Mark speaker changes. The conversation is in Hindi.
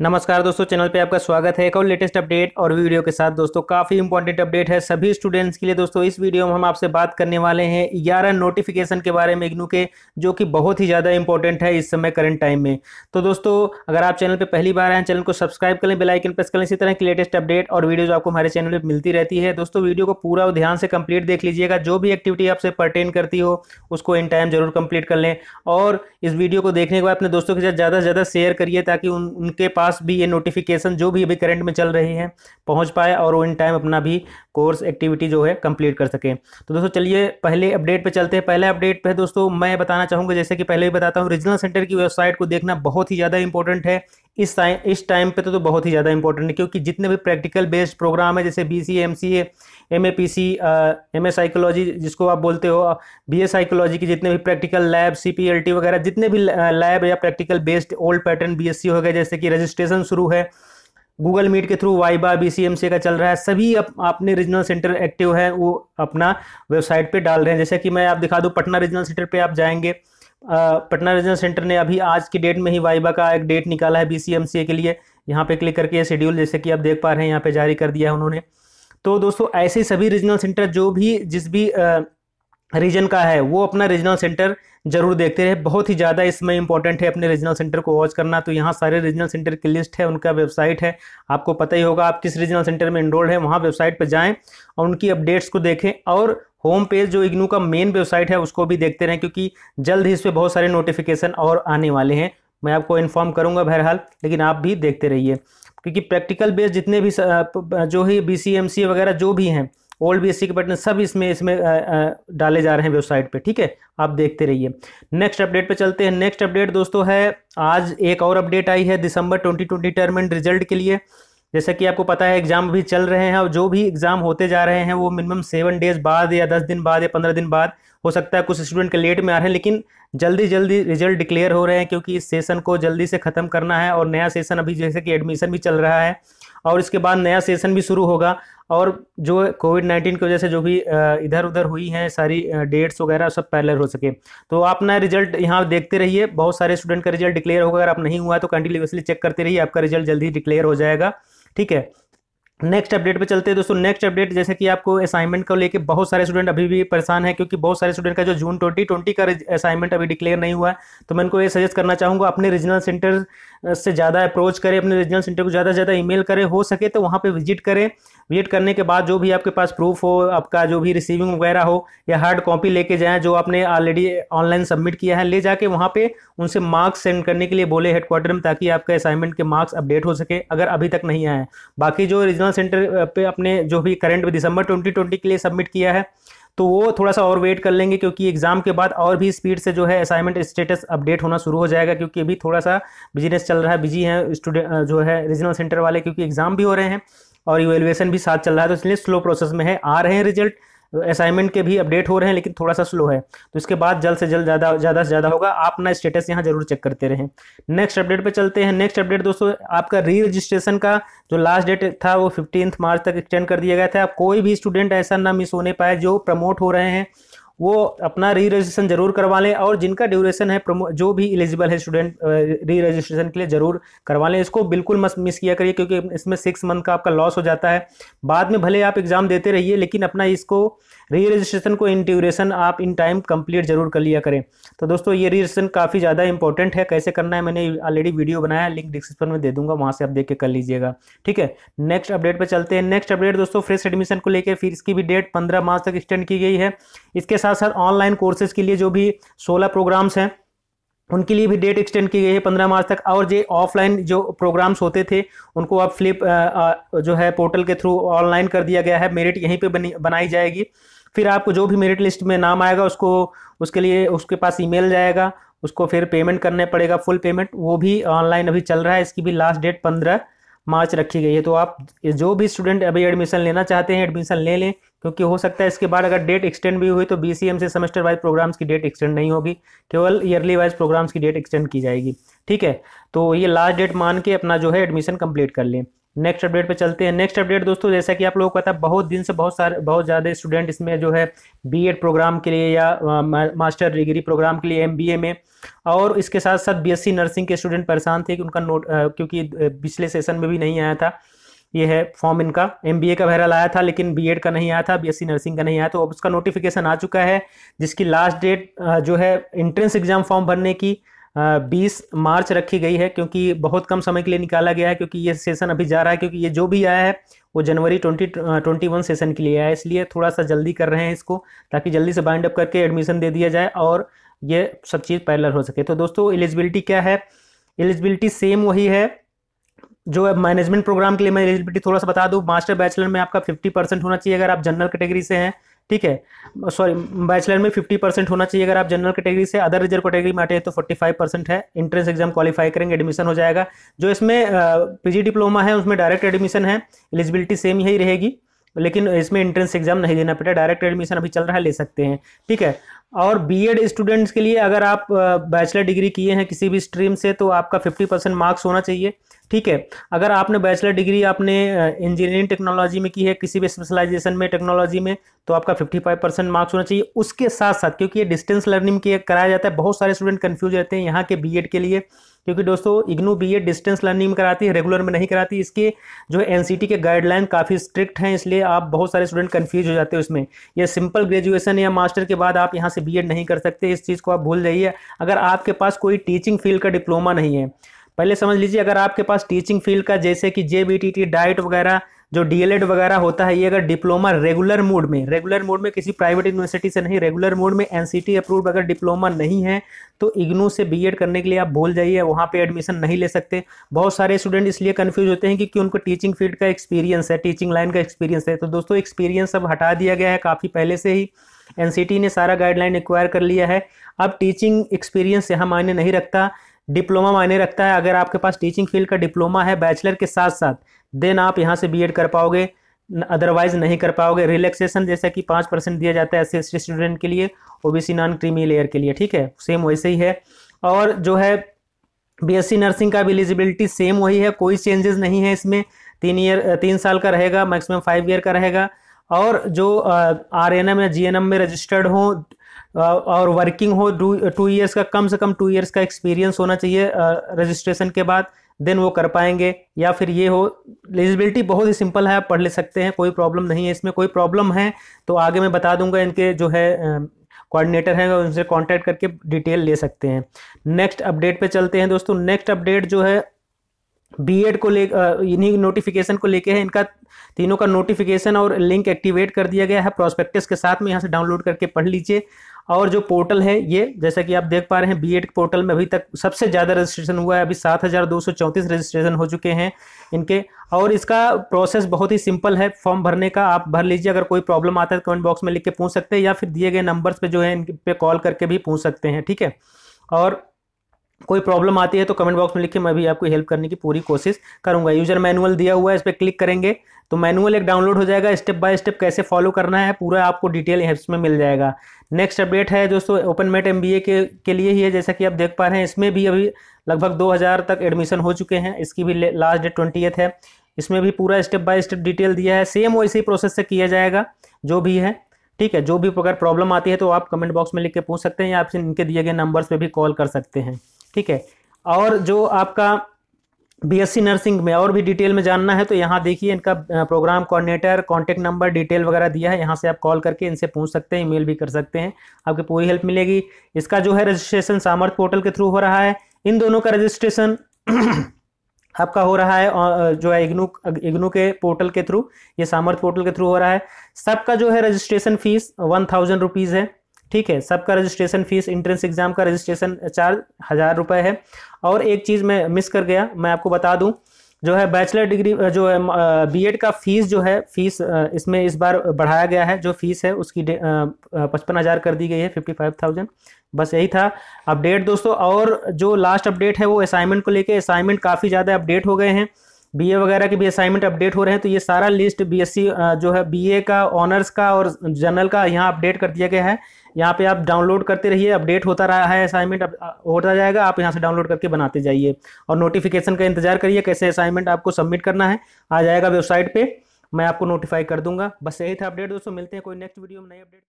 Speaker 1: नमस्कार दोस्तों चैनल पे आपका स्वागत है एक और लेटेस्ट अपडेट और वीडियो के साथ दोस्तों काफ़ी इंपॉर्टेंट अपडेट है सभी स्टूडेंट्स के लिए दोस्तों इस वीडियो में हम आपसे बात करने वाले हैं ग्यारह नोटिफिकेशन के बारे में इग्नू के जो कि बहुत ही ज़्यादा इंपॉर्टेंट है इस समय करंट टाइम में तो दोस्तों अगर आप चैनल पर पहली बार आए चैनल को सब्सक्राइब करें बेलाइकन प्रेस करें इसी तरह की लेटेस्ट अपडेट और वीडियोज़ आपको हमारे चैनल पर मिलती रहती है दोस्तों वीडियो को पूरा ध्यान से कंप्लीट देख लीजिएगा जो भी एक्टिविटी आपसे परटेन करती हो उसको इन टाइम जरूर कंप्लीट कर लें और इस वीडियो को देखने के बाद अपने दोस्तों के साथ ज़्यादा से ज़्यादा शेयर करिए ताकि उनके पास पास भी ये नोटिफिकेशन जो भी अभी करंट में चल रही है पहुंच पाए और वो इन टाइम अपना भी कोर्स एक्टिविटी जो है कंप्लीट कर सकें तो दोस्तों चलिए पहले अपडेट पे चलते हैं पहले अपडेट पे दोस्तों मैं बताना चाहूँगा जैसे कि पहले भी बताता हूँ रीजनल सेंटर की वेबसाइट को देखना बहुत ही ज़्यादा इंपॉर्टेंट है इस टाइम इस टाइम पे तो, तो बहुत ही ज़्यादा इंपॉर्टेंट है क्योंकि जितने भी प्रैक्टिकल बेस्ड प्रोग्राम है जैसे B C M C M A P C M A psychology जिसको आप बोलते हो बी ए साइकोलॉजी की जितने भी practical lab C P L T वगैरह जितने भी लैब या practical based old pattern B S C हो गया जैसे कि रजिस्ट्रेशन शुरू है गूगल मीट के through viva B C M C का चल रहा है सभी अप, अपने रीजनल सेंटर एक्टिव है वो अपना वेबसाइट पर डाल रहे हैं जैसे कि मैं आप दिखा दूँ पटना रीजनल सेंटर पर आप जाएंगे पटना रीजनल सेंटर ने अभी आज की डेट में ही वाइबा का एक डेट निकाला है बी के लिए यहाँ पे क्लिक करके शेड्यूल जैसे कि आप देख पा रहे हैं यहाँ पे जारी कर दिया है उन्होंने तो दोस्तों ऐसे सभी रीजनल सेंटर जो भी जिस भी रीजन का है वो अपना रीजनल सेंटर जरूर देखते रहे बहुत ही ज़्यादा इसमें इंपॉर्टेंट है अपने रीजनल सेंटर को वॉच करना तो यहाँ सारे रीजनल सेंटर की लिस्ट है उनका वेबसाइट है आपको पता ही होगा आप किस रीजनल सेंटर में इनरोल्ड है वहाँ वेबसाइट पर जाएँ और उनकी अपडेट्स को देखें और होम पेज जो इग्नू का मेन वेबसाइट है उसको भी देखते रहें क्योंकि जल्द ही इस पर बहुत सारे नोटिफिकेशन और आने वाले हैं मैं आपको इन्फॉर्म करूंगा बहरहाल लेकिन आप भी देखते रहिए क्योंकि प्रैक्टिकल बेस्ड जितने भी जो ही बी सी एम सी वगैरह जो भी हैं ओल्ड बी एस सी के बटन सब इसमें इसमें डाले जा रहे हैं वेबसाइट पे ठीक है आप देखते रहिए नेक्स्ट अपडेट पे चलते हैं नेक्स्ट अपडेट दोस्तों है आज एक और अपडेट आई है दिसंबर 2020 टर्म एंड रिजल्ट के लिए जैसा कि आपको पता है एग्जाम अभी चल रहे हैं और जो भी एग्जाम होते जा रहे हैं वो मिनिमम सेवन डेज बाद या दस दिन बाद या पंद्रह दिन बाद हो सकता है कुछ स्टूडेंट के लेट में आ रहे हैं लेकिन जल्दी जल्दी रिजल्ट डिक्लेयर हो रहे हैं क्योंकि इस सेशन को जल्दी से ख़त्म करना है और नया सेशन अभी जैसे कि एडमिशन भी चल रहा है और इसके बाद नया सेशन भी शुरू होगा और जो कोविड नाइन्टीन की वजह से जो भी इधर उधर हुई हैं सारी डेट्स वगैरह सब पैरल हो सके तो आप ना रिजल्ट यहाँ देखते रहिए बहुत सारे स्टूडेंट का रिजल्ट डिक्लेयर होगा अगर आप नहीं हुआ तो कंटिन्यूसली चेक करते रहिए आपका रिजल्ट जल्दी डिक्लेयर हो जाएगा ठीक है नेक्स्ट अपडेट पे चलते हैं दोस्तों नेक्स्ट अपडेट जैसे कि आपको असाइनमेंट को लेके बहुत सारे स्टूडेंट अभी भी परेशान है क्योंकि बहुत सारे स्टूडेंट का जो जून 2020 का असाइनमेंट अभी डिक्लेयर नहीं हुआ है तो मैं इनको ये सजेस्ट करना चाहूँगा अपने रीजनल सेंटर से ज़्यादा अप्रोच करें अपने रीजनल सेंटर को ज़्यादा से ज़्यादा ईमेल करें हो सके तो वहाँ पे विजिट करें विजिट करने के बाद जो भी आपके पास प्रूफ हो आपका जो भी रिसीविंग वगैरह हो या हार्ड कॉपी लेके जाएं जो आपने ऑलरेडी ऑनलाइन सबमिट किया है ले जाके वहाँ पे उनसे मार्क्स सेंड करने के लिए बोले हेडक्वार्टर में ताकि आपके असाइनमेंट के मार्क्स अपडेट हो सके अगर अभी तक नहीं आए बाकी जो रीजनल सेंटर पर अपने जो भी करंट दिसंबर ट्वेंटी के लिए सबमिट किया है तो वो थोड़ा सा और वेट कर लेंगे क्योंकि एग्ज़ाम के बाद और भी स्पीड से जो है असाइनमेंट स्टेटस अपडेट होना शुरू हो जाएगा क्योंकि अभी थोड़ा सा बिजनेस चल रहा है बिजी है स्टूडेंट जो है रीजनल सेंटर वाले क्योंकि एग्ज़ाम भी हो रहे हैं और इवेलुएसन भी साथ चल रहा है तो इसलिए स्लो प्रोसेस में है आ रहे हैं रिजल्ट असाइनमेंट के भी अपडेट हो रहे हैं लेकिन थोड़ा सा स्लो है तो इसके बाद जल्द से जल्द ज़्यादा ज़्यादा से ज़्यादा होगा आप अपना स्टेटस यहाँ जरूर चेक करते रहें नेक्स्ट अपडेट पर चलते हैं नेक्स्ट अपडेट दोस्तों आपका री रजिस्ट्रेशन का जो लास्ट डेट था वो फिफ्टीन मार्च तक एक्सटेंड कर दिया गया था कोई भी स्टूडेंट ऐसा ना मिस होने पाए जो प्रमोट हो रहे हैं वो अपना री रजिस्ट्रेशन जरूर करवा लें और जिनका ड्यूरेशन है जो भी एलिजिबल है स्टूडेंट री रजिस्ट्रेशन के लिए ज़रूर करवा लें इसको बिल्कुल मत मिस किया करिए क्योंकि इसमें सिक्स मंथ का आपका लॉस हो जाता है बाद में भले आप एग्ज़ाम देते रहिए लेकिन अपना इसको री रजिस्ट्रेशन को इन ड्यूरेशन आप इन टाइम कंप्लीट जरूर कर लिया करें तो दोस्तों ये री रजिस्ट्रेशन काफ़ी ज़्यादा इंपॉर्टेंट है कैसे करना है मैंने ऑलरेडी वीडियो बनाया है लिंक डिस्क्रिप्शन में दे दूंगा वहाँ से आप देख के कर लीजिएगा ठीक है नेक्स्ट अपडेट पर चलते हैं नेक्स्ट अपडेट दोस्तों फ्रेश एडमिशन को लेकर फिर इसकी भी डेट पंद्रह मार्च तक एक्सटेंड की गई है इसके साथ साथ साथ ऑनलाइन कोर्सेज के लिए जो भी सोलह प्रोग्राम्स हैं उनके लिए भी डेट एक्सटेंड की गई है पंद्रह मार्च तक और जो ऑफलाइन जो प्रोग्राम्स होते थे उनको अब फ्लिप जो है पोर्टल के थ्रू ऑनलाइन कर दिया गया है मेरिट यहीं पे बनी बनाई जाएगी फिर आपको जो भी मेरिट लिस्ट में नाम आएगा उसको उसके लिए उसके पास ईमेल जाएगा उसको फिर पेमेंट करने पड़ेगा फुल पेमेंट वो भी ऑनलाइन अभी चल रहा है इसकी भी लास्ट डेट पंद्रह मार्च रखी गई है तो आप जो भी स्टूडेंट अभी एडमिशन लेना चाहते हैं एडमिशन ले लें क्योंकि हो सकता है इसके बाद अगर डेट एक्सटेंड भी हुई तो बी से सेमेस्टर वाइज प्रोग्राम्स की डेट एक्सटेंड नहीं होगी केवल ईयरली वाइज प्रोग्राम्स की डेट एक्सटेंड की जाएगी ठीक है तो ये लास्ट डेट मान के अपना जो है एडमिशन कंप्लीट कर लें नेक्स्ट अपडेट पे चलते हैं नेक्स्ट अपडेट दोस्तों जैसा कि आप लोगों को पता है बहुत दिन से बहुत सारे बहुत ज़्यादा स्टूडेंट इसमें जो है बीएड प्रोग्राम के लिए या मास्टर डिग्री प्रोग्राम के लिए एमबीए में और इसके साथ साथ बीएससी नर्सिंग के स्टूडेंट परेशान थे कि उनका नोट क्योंकि पिछले सेशन में भी नहीं आया था ये है फॉर्म इनका एम का बहरहाल आया था लेकिन बी का नहीं आया था बी नर्सिंग का नहीं आया तो अब उसका नोटिफिकेशन आ चुका है जिसकी लास्ट डेट जो है एंट्रेंस एग्जाम फॉर्म भरने की बीस मार्च रखी गई है क्योंकि बहुत कम समय के लिए निकाला गया है क्योंकि ये सेशन अभी जा रहा है क्योंकि ये जो भी आया है वो जनवरी ट्वेंटी ट्वेंटी वन सेशन के लिए आया है इसलिए थोड़ा सा जल्दी कर रहे हैं इसको ताकि जल्दी से बाइंड अप करके एडमिशन दे दिया जाए और ये सब चीज़ पैरल हो सके तो दोस्तों एलिजिबिलिटी क्या है एलिजिबिलिटी सेम वही है जो है मैनेजमेंट प्रोग्राम के लिए मैं एलिजिबिलिटी थोड़ा सा बता दूँ मास्टर बैचलर में आपका फिफ्टी परसेंट होना चाहिए अगर आप जनरल कैटेगरी से हैं ठीक है सॉरी बैचलर में फिफ्टी परसेंट होना चाहिए अगर आप जनरल कैटेगरी से अदर रिजर्व कैटेगरी में आते हैं तो फोर्टी फाइव परसेंट है इंट्रेंस एग्जाम क्वालिफाई करेंगे एडमिशन हो जाएगा जो इसमें पीजी डिप्लोमा है उसमें डायरेक्ट एडमिशन है एलिजिबिलिटी सेम ही रहेगी लेकिन इसमें एंट्रेंस एग्जाम नहीं देना पड़ेगा डायरेक्ट एडमिशन अभी चल रहा है ले सकते हैं ठीक है और बीएड स्टूडेंट्स के लिए अगर आप बैचलर डिग्री किए हैं किसी भी स्ट्रीम से तो आपका 50 परसेंट मार्क्स होना चाहिए ठीक है अगर आपने बैचलर डिग्री आपने इंजीनियरिंग टेक्नोलॉजी में की है किसी भी स्पेशलाइजेशन में टेक्नोलॉजी में तो आपका 55 परसेंट मार्क्स होना चाहिए उसके साथ साथ क्योंकि ये डिस्टेंस लर्निंग के कराया जाता है बहुत सारे स्टूडेंट कन्फ्यूज रहते हैं यहाँ के बी के लिए क्योंकि दोस्तों IGNOU B Ed distance learning में कराती है रेगुलर में नहीं कराती इसके जो एन के गाइडलाइन काफ़ी स्ट्रिक्ट हैं इसलिए आप बहुत सारे स्टूडेंट कन्फ्यूज हो जाते हैं उसमें यह सिंपल ग्रेजुएसन या मास्टर के बाद आप यहाँ से बी नहीं कर सकते इस चीज़ को आप भूल जाइए अगर आपके पास कोई टीचिंग फील्ड का डिप्लोमा नहीं है पहले समझ लीजिए अगर आपके पास टीचिंग फील्ड का जैसे कि J B T T DIET वगैरह जो डीएलएड वगैरह होता है ये अगर डिप्लोमा रेगुलर मोड में रेगुलर मोड में किसी प्राइवेट यूनिवर्सिटी से नहीं रेगुलर मोड में एनसीटी अप्रूव्ड अगर डिप्लोमा नहीं है तो इग्नू से बीएड करने के लिए आप भूल जाइए वहाँ पे एडमिशन नहीं ले सकते बहुत सारे स्टूडेंट इसलिए कन्फ्यूज होते हैं क्योंकि उनको टीचिंग फील्ड का एक्सपीरियंस है टीचिंग लाइन का एक्सपीरियंस है तो दोस्तों एक्सपीरियंस अब हटा दिया गया है काफ़ी पहले से ही एनसीटी ने सारा गाइडलाइन एक्वायर कर लिया है अब टीचिंग एक्सपीरियंस यहाँ मायने नहीं रखता डिप्लोमा मायने रखता है अगर आपके पास टीचिंग फील्ड का डिप्लोमा है बैचलर के साथ साथ देन आप यहाँ से बी कर पाओगे अदरवाइज नहीं कर पाओगे रिलैक्सेशन जैसा कि पाँच परसेंट दिया जाता है एस सी स्टूडेंट के लिए ओबीसी नॉन क्रीमी लेयर के लिए ठीक है सेम वैसे ही है और जो है बीएससी नर्सिंग का भी एलिजिबिलिटी सेम वही है कोई चेंजेस नहीं है इसमें तीन ईयर तीन साल का रहेगा मैक्सिमम फाइव ईयर का रहेगा और जो आर एन एम या जी एन एम में रजिस्टर्ड हों और वर्किंग हो टू ईयर्स का कम से कम टू ईयर्स का एक्सपीरियंस होना चाहिए रजिस्ट्रेशन के बाद देन वो कर पाएंगे या फिर ये हो एलिजिबिलिटी बहुत ही सिंपल है आप पढ़ ले सकते हैं कोई प्रॉब्लम नहीं है इसमें कोई प्रॉब्लम है तो आगे मैं बता दूंगा इनके जो है कोऑर्डिनेटर हैं उनसे कांटेक्ट करके डिटेल ले सकते हैं नेक्स्ट अपडेट पे चलते हैं दोस्तों नेक्स्ट अपडेट जो है बीएड को ले इन्हीं नोटिफिकेशन को लेके है इनका तीनों का नोटिफिकेशन और लिंक एक्टिवेट कर दिया गया है प्रोस्पेक्टस के साथ में यहाँ से डाउनलोड करके पढ़ लीजिए और जो पोर्टल है ये जैसा कि आप देख पा रहे हैं बी एड पोर्टल में अभी तक सबसे ज़्यादा रजिस्ट्रेशन हुआ है अभी सात हज़ार दो सौ चौंतीस रजिस्ट्रेशन हो चुके हैं इनके और इसका प्रोसेस बहुत ही सिंपल है फॉर्म भरने का आप भर लीजिए अगर कोई प्रॉब्लम आता है तो कमेंट बॉक्स में लिख के पूछ सकते हैं या फिर दिए गए नंबर्स पर जो है इन पर कॉल करके भी पूछ सकते हैं ठीक है और कोई प्रॉब्लम आती है तो कमेंट बॉक्स में लिखिए मैं भी आपको हेल्प करने की पूरी कोशिश करूंगा यूजर मैनुअल दिया हुआ है इस पर क्लिक करेंगे तो मैनुअल एक डाउनलोड हो जाएगा स्टेप बाय स्टेप कैसे फॉलो करना है पूरा आपको डिटेल ऐप्स में मिल जाएगा नेक्स्ट अपडेट है दोस्तों ओपन मेट एम के के लिए ही है जैसा कि आप देख पा रहे हैं इसमें भी अभी लगभग दो तक एडमिशन हो चुके हैं इसकी भी लास्ट डेट ट्वेंटी है इसमें भी पूरा स्टेप बाय स्टेप डिटेल दिया है सेम वैसे ही प्रोसेस से किया जाएगा जो भी है ठीक है जो भी अगर प्रॉब्लम आती है तो आप कमेंट बॉक्स में लिख के पूछ सकते हैं या आपसे इनके दिए गए नंबर्स पर भी कॉल कर सकते हैं ठीक है और जो आपका बीएससी नर्सिंग में और भी डिटेल में जानना है तो यहाँ देखिए इनका programme coordinator contact number detail वगैरह दिया है यहाँ से आप कॉल करके इनसे पूछ सकते हैं ईमेल भी कर सकते हैं आपकी पूरी हेल्प मिलेगी इसका जो है रजिस्ट्रेशन सामर्थ पोर्टल के थ्रू हो रहा है इन दोनों का रजिस्ट्रेशन आपका हो रहा है जो है इग्नू इग्नू के पोर्टल के थ्रू ये सामर्थ पोर्टल के थ्रू हो रहा है सबका जो है registration fees one thousand rupees है ठीक है सबका रजिस्ट्रेशन फीस इंट्रेंस एग्जाम का रजिस्ट्रेशन चार्ज हज़ार रुपये है और एक चीज़ मैं मिस कर गया मैं आपको बता दूं जो है बैचलर डिग्री जो है बीएड का फीस जो है फीस इसमें इस बार बढ़ाया गया है जो फीस है उसकी पचपन हज़ार कर दी गई है फिफ्टी फाइव थाउजेंड बस यही था अपडेट दोस्तों और जो लास्ट अपडेट है वो असाइनमेंट को लेके असाइनमेंट काफ़ी ज़्यादा अपडेट हो गए हैं बीए वगैरह के भी असाइनमेंट अपडेट हो रहे हैं तो ये सारा लिस्ट बीएससी जो है बीए का ऑनर्स का और जनरल का यहाँ अपडेट कर दिया गया है यहाँ पे आप डाउनलोड करते रहिए अपडेट होता रहा है असाइनमेंट होता जाएगा आप यहाँ से डाउनलोड करके बनाते जाइए और नोटिफिकेशन का इंतजार करिए कैसे असाइनमेंट आपको सबमिट करना है आ जाएगा वेबसाइट पर मैं आपको नोटिफाई कर दूंगा बस यही था अपडेट दोस्तों मिलते हैं कोई नेक्स्ट वीडियो में नई अपडेट